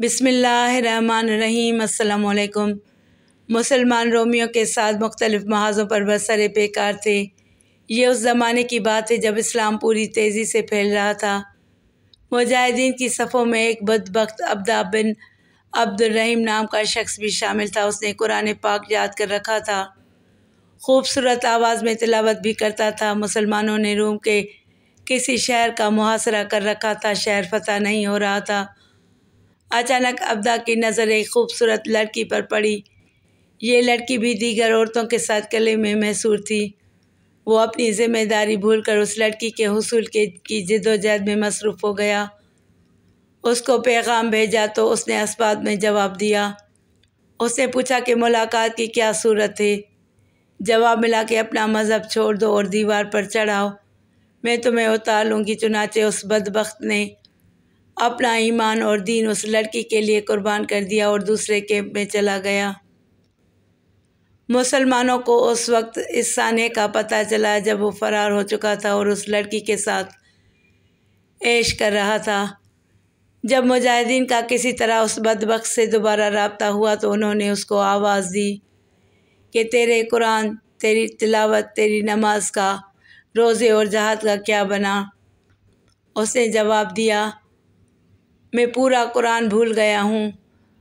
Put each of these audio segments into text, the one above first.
बिसमीम् अल्लाम मुसलमान रोमियों के साथ मुख्तलिफ महाजों पर बसर पेकार थे ये उस ज़माने की बात है जब इस्लाम पूरी तेज़ी से फैल रहा था मुजाहिदीन की सफ़ों में एक बदबक अब्दा बिन अब्दुलरहीम नाम का शख्स भी शामिल था उसने कुरान पाक याद कर रखा था खूबसूरत आवाज़ में तिलावत भी करता था मुसलमानों ने रोम के किसी शहर का मुहासरा कर रखा था शहर फतह नहीं हो रहा था अचानक अब्दा की नज़र एक खूबसूरत लड़की पर पड़ी ये लड़की भी दीगर औरतों के साथ कले में महसूर थी वो अपनी ज़िम्मेदारी भूलकर उस लड़की के हसूल के की जदोजहद में मसरूफ़ हो गया उसको पैगाम भेजा तो उसने इस्बात में जवाब दिया उसने पूछा कि मुलाकात की क्या सूरत है जवाब मिला कि अपना मज़हब छोड़ दो और दीवार पर चढ़ाओ मैं तुम्हें उतार लूँगी चुनाचे उस बदबख्त ने अपना ईमान और दीन उस लड़की के लिए कुर्बान कर दिया और दूसरे कैंप में चला गया मुसलमानों को उस वक्त इस साने का पता चला जब वो फरार हो चुका था और उस लड़की के साथ ऐश कर रहा था जब मुजाहिदीन का किसी तरह उस बदबक से दोबारा रबता हुआ तो उन्होंने उसको आवाज़ दी कि तेरे कुरान तेरी तिलावत तेरी नमाज का रोज़े और जहाद का क्या बना उसने जवाब दिया मैं पूरा कुरान भूल गया हूँ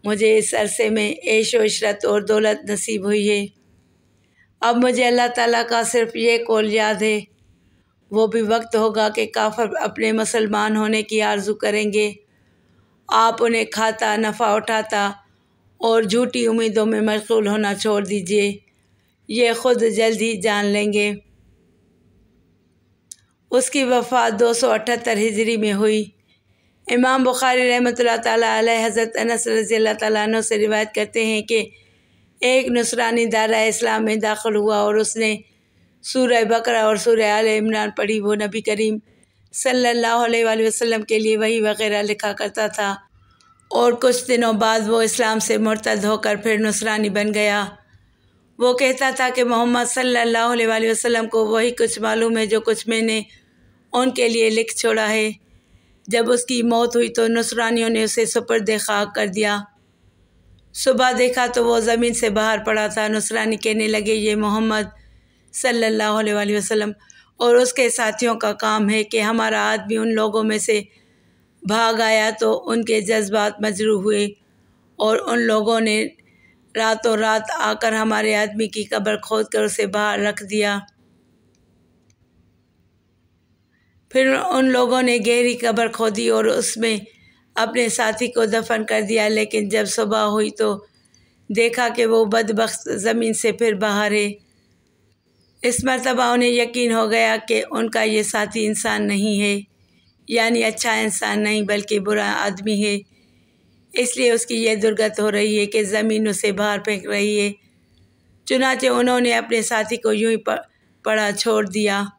मुझे इस अरसे में ऐश वशरत और दौलत नसीब हुई है अब मुझे अल्लाह ताला का सिर्फ ये कौल याद है वो भी वक्त होगा कि काफर अपने मुसलमान होने की आरजू करेंगे आप उन्हें खाता नफ़ा उठाता और झूठी उम्मीदों में मशगूल होना छोड़ दीजिए ये ख़ुद जल्द ही जान लेंगे उसकी वफात दो सौ अठहत्तर हिजरी में हुई इमाम बुखारी रहमत तज़रत अनस रज़ी तु से रिवायत करते हैं कि एक नुसरानी दारा इस्लाम में दाखिल हुआ और उसने सूर्य बकरा और सूर्य आल इमरान पढ़ी वो नबी करीम सल्ला वसम के लिए वही वगैरह लिखा करता था और कुछ दिनों बाद वो इस्लाम से मुर्तद होकर फिर नुसरानी बन गया वो कहता था कि मोहम्मद सल्ला वसम को वही कुछ मालूम है जो कुछ मैंने उनके लिए लिख छोड़ा है जब उसकी मौत हुई तो नुसरानियों ने उसे सुपर देखा कर दिया सुबह देखा तो वो ज़मीन से बाहर पड़ा था नुसरानी कहने लगे ये मोहम्मद सल्लल्लाहु अलैहि वसल्लम और उसके साथियों का काम है कि हमारा आदमी उन लोगों में से भाग आया तो उनके जज्बात मजरू हुए और उन लोगों ने रातों रात आकर हमारे आदमी की कब्र खोद कर उसे बाहर रख दिया फिर उन लोगों ने गहरी कब्र खोदी और उसमें अपने साथी को दफन कर दिया लेकिन जब सुबह हुई तो देखा कि वो बदबख्त ज़मीन से फिर बाहर है इस मरतबा उन्हें यकीन हो गया कि उनका ये साथी इंसान नहीं है यानी अच्छा इंसान नहीं बल्कि बुरा आदमी है इसलिए उसकी यह दुर्गत हो रही है कि ज़मीन उसे बाहर फेंक रही है चुनाचे उन्होंने अपने साथी को यूं ही पड़ा छोड़ दिया